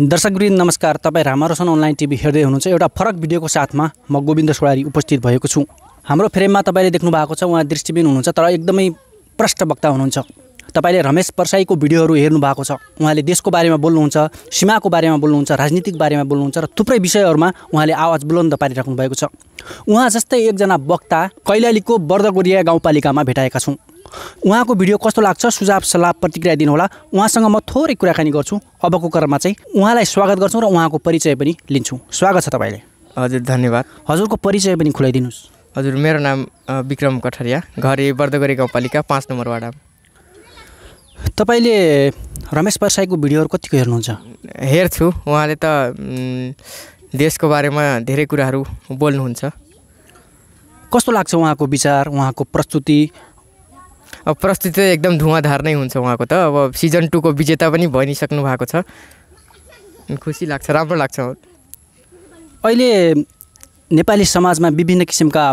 दर्शकवृन्द नमस्कार तपाईँ Ramaroshan online TV हेर्दै हुनुहुन्छ एउटा फरक भिडियोको साथमा म गोविन्द सोडारी उपस्थित भएको छु हाम्रो फ्रेममा तपाईँले देख्नु भएको छ उहाँ दृष्टिबिन हुनुहुन्छ तर एकदमै प्रष्ट वक्ता हुनुहुन्छ तपाईँले रमेश परसाईको भिडियोहरू हेर्नु भएको छ उहाँले देशको बारेमा बोल्नुहुन्छ सीमाको बारेमा बोल्नुहुन्छ राजनीतिक बारेमा बोल्नुहुन्छ र थुप्रै विषयहरूमा उहाँले आवाज बुलन्द पारिराख्नु भएको छ उहाँ जस्तै एकजना वक्ता कैलालीको बर्दगोरिया गाउँपालिकामा भेटाएका छौँ उहाँको भिडियो कस्तो लाग्छ सुझाव सल्लाह प्रतिक्रिया दिनुहोला उहाँसँग म थोरै कुराकानी गर्छु अबको क्रममा चाहिँ उहाँलाई स्वागत गर्छौँ र उहाँको परिचय पनि लिन्छौँ स्वागत छ तपाईँले हजुर धन्यवाद हजुरको परिचय पनि खुलाइदिनुहोस् हजुर मेरो नाम विक्रम कठरिया घरे बर्दगरी गाउँपालिका पाँच नम्बर वाडा तपाईँले रमेश परसाईको भिडियोहरू कतिको हेर्नुहुन्छ हेर्छु उहाँले त देशको बारेमा धेरै कुराहरू बोल्नुहुन्छ कस्तो लाग्छ उहाँको विचार उहाँको प्रस्तुति अब प्रस्तुति त एकदम धुवाधार नै हुन्छ उहाँको त अब सिजन टूको विजेता पनि भनिसक्नु भएको छ खुसी लाग्छ राम्रो लाग्छ अहिले नेपाली समाजमा विभिन्न किसिमका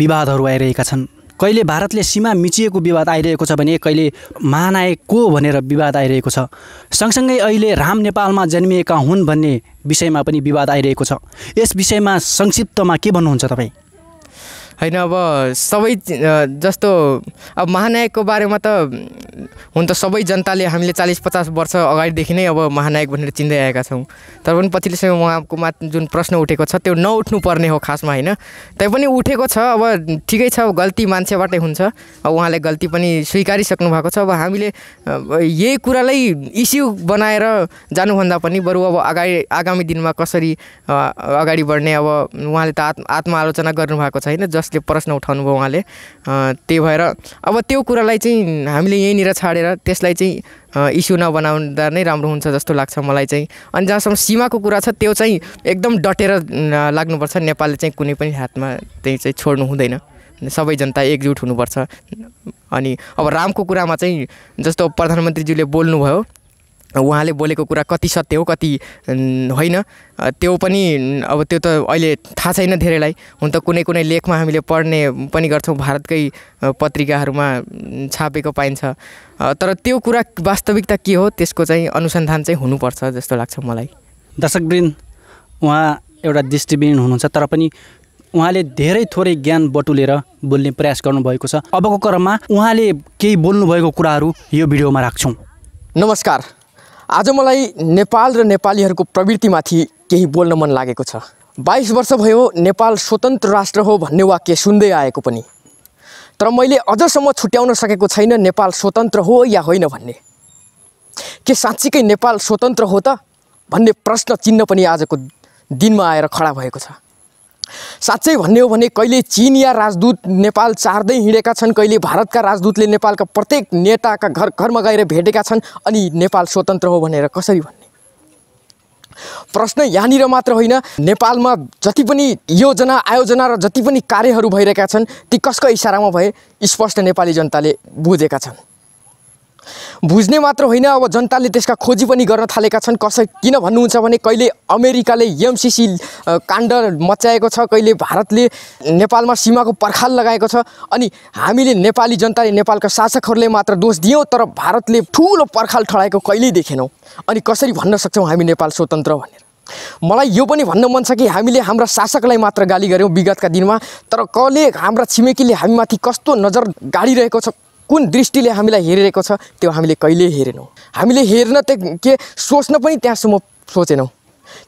विवादहरू आइरहेका छन् कहिले भारतले सीमा मिचिएको विवाद आइरहेको छ भने कहिले महानायक को भनेर विवाद आइरहेको छ सँगसँगै अहिले राम नेपालमा जन्मिएका हुन् भन्ने विषयमा पनि विवाद आइरहेको छ यस विषयमा संक्षिप्तमा के भन्नुहुन्छ तपाईँ होइन अब सबै जस्तो अब महानायकको बारेमा त हुन त सबै जनताले हामीले चालिस पचास वर्ष अगाडिदेखि नै अब महानायक भनेर चिन्दै आएका छौँ तर पनि पछिल्लो समय उहाँकोमा जुन प्रश्न उठेको छ त्यो नउठ्नु पर्ने हो खासमा होइन तैपनि उठेको छ अब ठिकै छ गल्ती मान्छेबाटै हुन्छ अब उहाँले गल्ती पनि स्वीकारिसक्नु भएको छ अब हामीले यही कुरालाई इस्यु बनाएर जानुभन्दा पनि बरु अब अगाडि आगामी दिनमा कसरी अगाडि बढ्ने अब उहाँले त आत्म आत्मआलोचना गर्नुभएको छ होइन जस इतिहासले प्रश्न उठाउनुभयो उहाँले त्यही भएर अब त्यो कुरालाई चाहिँ हामीले यहीँनिर छाडेर त्यसलाई चाहिँ इस्यु नबनाउँदा नै राम्रो हुन्छ जस्तो लाग्छ मलाई चाहिँ अनि जहाँसम्म सीमाको कुरा छ त्यो चाहिँ एकदम डटेर लाग्नुपर्छ नेपालले चाहिँ कुनै पनि हातमा त्यही चाहिँ छोड्नु हुँदैन सबै जनता एकजुट हुनुपर्छ अनि अब रामको कुरामा चाहिँ जस्तो प्रधानमन्त्रीज्यूले बोल्नुभयो उहाँले बोलेको कुरा कति सत्य हो कति होइन त्यो पनि अब त्यो त अहिले थाहा छैन धेरैलाई हुन त कुनै कुनै लेखमा हामीले पढ्ने पनि गर्छौँ भारतकै पत्रिकाहरूमा छापेको पाइन्छ तर त्यो कुरा वास्तविकता के हो त्यसको चाहिँ अनुसन्धान चाहिँ हुनुपर्छ जस्तो लाग्छ मलाई दर्शकवृन्द उहाँ एउटा दृष्टिबिन हुनुहुन्छ तर पनि उहाँले धेरै थोरै ज्ञान बटुलेर बोल्ने प्रयास गर्नुभएको छ अबको क्रममा उहाँले केही बोल्नुभएको कुराहरू यो भिडियोमा राख्छौँ नमस्कार आज मलाई नेपाल र नेपालीहरूको प्रवृत्तिमाथि केही बोल्न मन लागेको छ बाइस वर्ष भयो नेपाल स्वतन्त्र राष्ट्र हो भन्ने वाक्य सुन्दै आएको पनि तर मैले अझसम्म छुट्याउन सकेको छैन नेपाल स्वतन्त्र हो या होइन भन्ने के साँच्चीकै नेपाल स्वतन्त्र हो त भन्ने प्रश्न चिन्ह पनि आजको दिनमा आएर खडा भएको छ साँच्चै भन्ने हो भने कहिले या राजदूत नेपाल चार्दै हिँडेका छन् कहिले भारतका राजदूतले नेपालका प्रत्येक नेताका घर घरमा गएर भेटेका छन् अनि नेपाल स्वतन्त्र हो भनेर कसरी भन्ने प्रश्न यहाँनिर मात्र होइन नेपालमा जति पनि योजना आयोजना र जति पनि कार्यहरू भइरहेका छन् ती कसको इसारामा भए स्पष्ट नेपाली जनताले बुझेका छन् बुझ्ने मात्र होइन अब जनताले त्यसका खोजी पनि गर्न थालेका छन् कसै किन भन्नुहुन्छ भने कहिले अमेरिकाले एमसिसी काण्ड मचाएको छ कहिले भारतले नेपालमा सीमाको पर्खाल लगाएको छ अनि हामीले नेपाली जनताले नेपालका शासकहरूले मात्र दोष दियौँ तर भारतले ठुलो पर्खाल ठडाएको कहिल्यै देखेनौँ अनि कसरी भन्न सक्छौँ हामी नेपाल स्वतन्त्र भनेर मलाई यो पनि भन्न मन छ कि हामीले हाम्रा शासकलाई मात्र गाली गऱ्यौँ विगतका दिनमा तर कसले हाम्रा छिमेकीले हामीमाथि कस्तो नजर गाडिरहेको छ कुन दृष्टिले हामीलाई हेरिरहेको छ त्यो हामीले कहिले हेरेनौँ हामीले हेर्न त के सोच्न पनि त्यहाँसम्म सोचेनौँ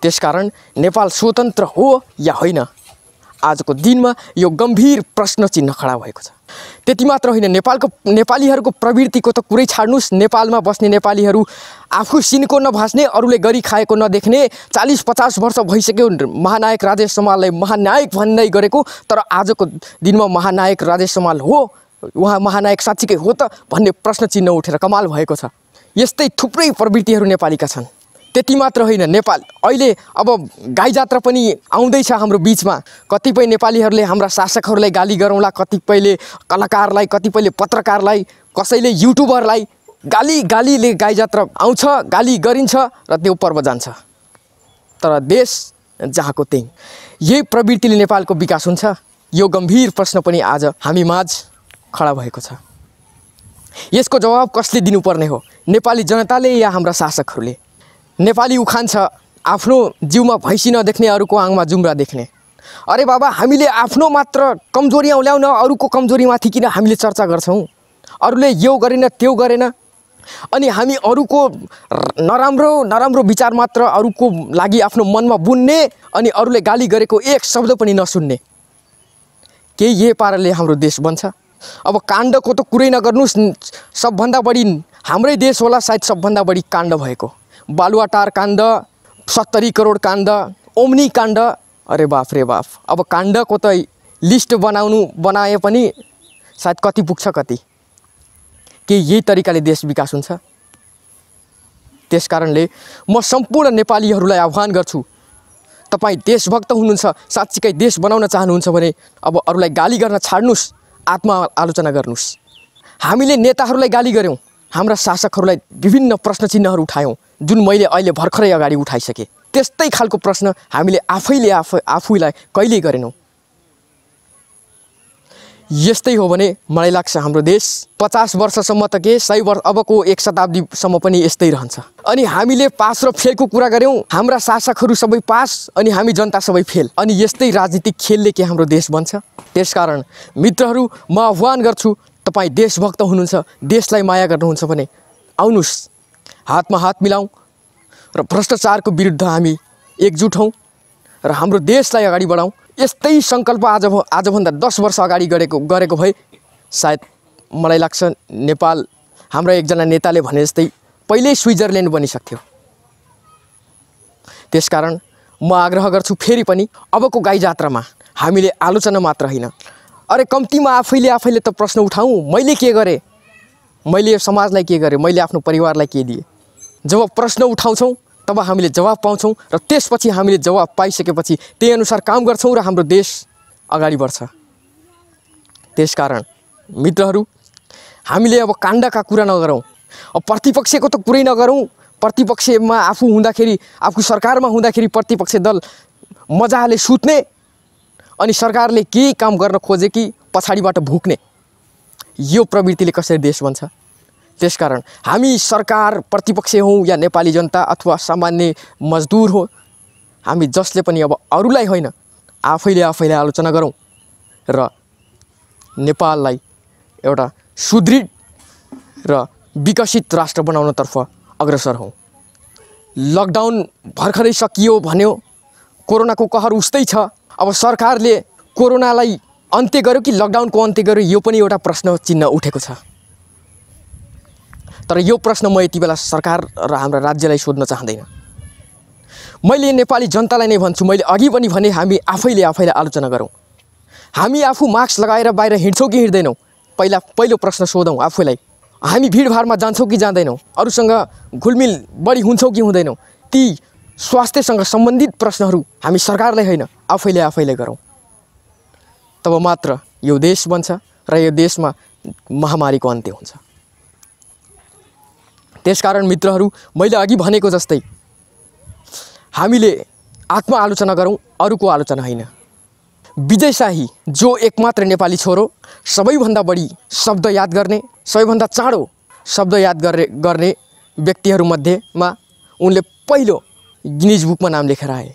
त्यसकारण नेपाल स्वतन्त्र हो या होइन आजको दिनमा यो गम्भीर प्रश्न चिन्ह खडा भएको छ त्यति मात्र होइन नेपालको नेपालीहरूको प्रवृत्तिको त कुरै छाड्नुहोस् नेपालमा बस्ने नेपालीहरू आफू सिनको नभाँच्ने अरूले गरी खाएको नदेख्ने चालिस पचास वर्ष भइसक्यो महानायक राजेश समाललाई महानायक भन्दै गरेको तर आजको दिनमा महानायक राजेश समाल हो उहाँ महानायक साँच्चीकै हो त भन्ने प्रश्न चिन्ह उठेर कमाल भएको छ यस्तै थुप्रै प्रवृत्तिहरू नेपालीका छन् त्यति मात्र होइन नेपाल अहिले अब गाई जात्रा पनि आउँदैछ हाम्रो बिचमा कतिपय नेपालीहरूले हाम्रा शासकहरूलाई गाली गरौँला कतिपयले कलाकारलाई कतिपयले पत्रकारलाई कसैले युट्युबरलाई गाली गालीले गाई जात्रा आउँछ गाली गरिन्छ र त्यो पर्व जान्छ तर देश जहाँको त्यही यही प्रवृत्तिले नेपालको विकास हुन्छ यो गम्भीर प्रश्न पनि आज हामी माझ खडा भएको छ यसको जवाब कसले दिनुपर्ने हो नेपाली जनताले या हाम्रा शासकहरूले नेपाली उखान छ आफ्नो जिउमा भैँसी नदेख्ने अरूको आङमा जुम्रा देख्ने अरे बाबा हामीले आफ्नो मात्र कमजोरी औल्याउन अरूको कमजोरीमाथि किन हामीले चर्चा गर्छौँ अरूले यो गरेन त्यो गरेन अनि हामी अरूको नराम्रो नराम्रो विचार मात्र अरूको लागि आफ्नो मनमा बुन्ने अनि अरूले गाली गरेको एक शब्द पनि नसुन्ने केही यही पाराले हाम्रो देश बन्छ अब काण्डको त कुरै नगर्नुहोस् सबभन्दा बढी हाम्रै देश होला सायद सबभन्दा बढी काण्ड भएको बालुवाटार काण्ड सत्तरी करोड काण्ड ओम्नी काण्ड अरे बाफ रे बाफ अब काण्डको त लिस्ट बनाउनु बनाए पनि सायद कति पुग्छ कति के यही तरिकाले देश विकास हुन्छ त्यस कारणले म सम्पूर्ण नेपालीहरूलाई आह्वान गर्छु तपाईँ देशभक्त हुनुहुन्छ साँच्चीकै देश बनाउन चाहनुहुन्छ भने अब अरूलाई गाली गर्न छाड्नुहोस् आत्मा आलोचना गर्नुहोस् हामीले नेताहरूलाई गाली गऱ्यौँ हाम्रा शासकहरूलाई विभिन्न प्रश्न चिन्हहरू उठायौँ जुन मैले अहिले भर्खरै अगाडि उठाइसकेँ त्यस्तै खालको प्रश्न हामीले आफैले आफै आफूलाई कहिल्यै गरेनौँ यस्तै हो भने मलाई लाग्छ हाम्रो देश पचास वर्षसम्म त के सय वर्ष अबको एक शताब्दीसम्म पनि यस्तै रहन्छ अनि हामीले पास र फेलको कुरा गऱ्यौँ हाम्रा शासकहरू सबै पास अनि हामी जनता सबै फेल अनि यस्तै राजनीतिक खेलले के हाम्रो देश बन्छ त्यसकारण मित्रहरू म आह्वान गर्छु तपाईँ देशभक्त हुनुहुन्छ देशलाई माया गर्नुहुन्छ भने आउनुहोस् हातमा हात मिलाउँ र भ्रष्टाचारको विरुद्ध हामी एकजुट हौँ र हाम्रो देशलाई अगाडि बढाउँ यस्तै सङ्कल्प आज आजभन्दा दस वर्ष अगाडि गरेको गरेको भए सायद मलाई लाग्छ नेपाल हाम्रो एकजना नेताले भने जस्तै पहिल्यै स्विजरल्यान्ड बनिसक्थ्यो त्यसकारण म आग्रह गर्छु फेरि पनि अबको गाई जात्रामा हामीले आलोचना मात्र होइन अरे कम्तीमा आफैले आफैले त प्रश्न उठाउँ मैले के गरेँ मैले यो समाजलाई के गरेँ मैले आफ्नो परिवारलाई के दिएँ जब प्रश्न उठाउँछौँ तब हामीले जवाब पाउँछौँ र त्यसपछि हामीले जवाब पाइसकेपछि त्यही अनुसार काम गर्छौँ र हाम्रो देश अगाडि बढ्छ त्यसकारण मित्रहरू हामीले अब काण्डका कुरा नगरौँ अब प्रतिपक्षको त कुरै नगरौँ प्रतिपक्षमा आफू हुँदाखेरि आफू सरकारमा हुँदाखेरि प्रतिपक्ष दल मजाले सुत्ने अनि सरकारले केही काम गर्न खोजे कि पछाडिबाट भुक्ने यो प्रवृत्तिले कसरी देश बन्छ त्यसकारण हामी सरकार प्रतिपक्ष हौँ या नेपाली जनता अथवा सामान्य मजदुर हो हामी जसले पनि अब अरूलाई होइन आफैले आफैले आलोचना गरौँ र नेपाललाई एउटा सुदृढ र विकसित राष्ट्र बनाउनतर्फ अग्रसर हौँ लकडाउन भर्खरै सकियो भन्यो कोरोनाको कहर उस्तै छ अब सरकारले कोरोनालाई अन्त्य गर्यो कि लकडाउनको अन्त्य गर्यो यो पनि एउटा प्रश्न चिन्ह उठेको छ तर यो प्रश्न म यति बेला सरकार र हाम्रो राज्यलाई सोध्न चाहँदैन मैले नेपाली जनतालाई नै भन्छु मैले अघि पनि भने हामी आफैले आफैलाई आलोचना गरौँ हामी आफू मास्क लगाएर बाहिर हिँड्छौँ कि हिँड्दैनौँ पहिला पहिलो प्रश्न सोधौँ आफूलाई हामी भिडभाडमा जान्छौँ कि जाँदैनौँ अरूसँग घुलमिल बढी हुन्छौँ कि हुँदैनौँ ती स्वास्थ्यसँग सम्बन्धित प्रश्नहरू हामी सरकारलाई होइन आफैले आफैले गरौँ तब मात्र यो देश बन्छ र यो देशमा महामारीको अन्त्य हुन्छ त्यसकारण मित्रहरू मैले अघि भनेको जस्तै हामीले आत्मआलोचना गरौँ अरूको आलोचना होइन विजय शाही जो एकमात्र नेपाली छोरो सबैभन्दा बढी शब्द याद गर्ने सबैभन्दा चाँडो शब्द याद गर्ने गर्ने व्यक्तिहरूमध्येमा उनले पहिलो गिनिज बुकमा नाम लेखेर आए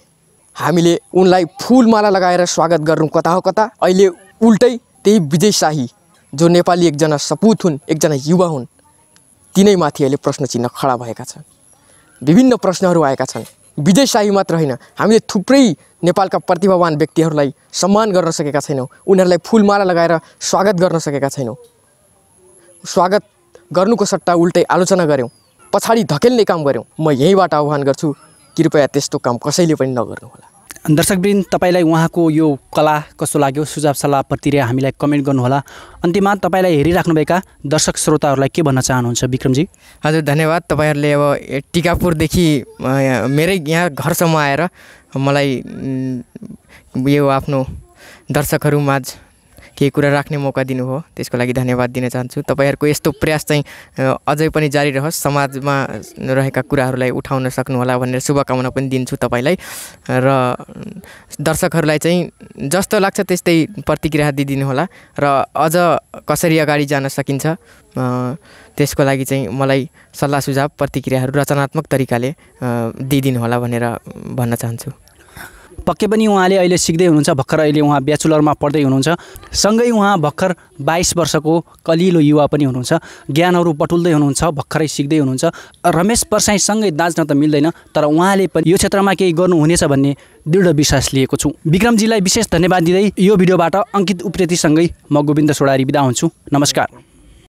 हामीले उनलाई फुलमाला लगाएर स्वागत गर्नु कता हो कता अहिले उल्टै त्यही विजय शाही जो नेपाली एकजना सपुत हुन् एकजना युवा हुन् तिनैमाथि अहिले प्रश्न चिन्ह खडा भएका छन् विभिन्न प्रश्नहरू आएका छन् शाही मात्र होइन हामीले थुप्रै नेपालका प्रतिभावान व्यक्तिहरूलाई सम्मान गर्न सकेका छैनौँ उनीहरूलाई फुलमाला लगाएर स्वागत गर्न सकेका छैनौँ स्वागत गर्नुको सट्टा उल्टै आलोचना गऱ्यौँ पछाडि धकेल्ने काम गऱ्यौँ म यहीँबाट आह्वान गर्छु कृपया त्यस्तो काम कसैले पनि नगर्नुहोला दर्शकवृन्द तपाईँलाई उहाँको यो कला कस्तो लाग्यो सुझाव सल्लाह प्रतिक्रिया हामीलाई कमेन्ट गर्नुहोला अन्तिममा तपाईँलाई हेरिराख्नुभएका दर्शक श्रोताहरूलाई के भन्न चाहनुहुन्छ विक्रमजी हजुर धन्यवाद तपाईँहरूले अब टिकापुरदेखि मेरै यहाँ घरसम्म आएर मलाई यो आफ्नो दर्शकहरू माझ केही कुरा राख्ने मौका दिनुभयो त्यसको लागि धन्यवाद दिन चाहन्छु तपाईँहरूको यस्तो प्रयास चाहिँ अझै पनि जारी रहोस् समाजमा रहेका कुराहरूलाई उठाउन सक्नुहोला भनेर शुभकामना पनि दिन्छु तपाईँलाई र दर्शकहरूलाई चाहिँ जस्तो लाग्छ त्यस्तै प्रतिक्रिया दिइदिनुहोला र अझ कसरी अगाडि जान सकिन्छ त्यसको लागि चाहिँ मलाई सल्लाह सुझाव प्रतिक्रियाहरू रचनात्मक तरिकाले दिइदिनुहोला भनेर भन्न चाहन्छु पक्कै पनि उहाँले अहिले सिक्दै हुनुहुन्छ भर्खर अहिले उहाँ ब्याचुलरमा पढ्दै हुनुहुन्छ सँगै उहाँ भर्खर बाइस वर्षको कलिलो युवा पनि हुनुहुन्छ ज्ञानहरू बटुल्दै हुनुहुन्छ भर्खरै सिक्दै हुनुहुन्छ रमेश परसाईसँगै दाँच्न त मिल्दैन तर उहाँले पनि यो क्षेत्रमा केही गर्नुहुनेछ भन्ने दृढ विश्वास लिएको छु विक्रमजीलाई विशेष धन्यवाद दिँदै यो भिडियोबाट अङ्कित उप्रेतीसँगै म गोविन्द सोडारी बिदा हुन्छु नमस्कार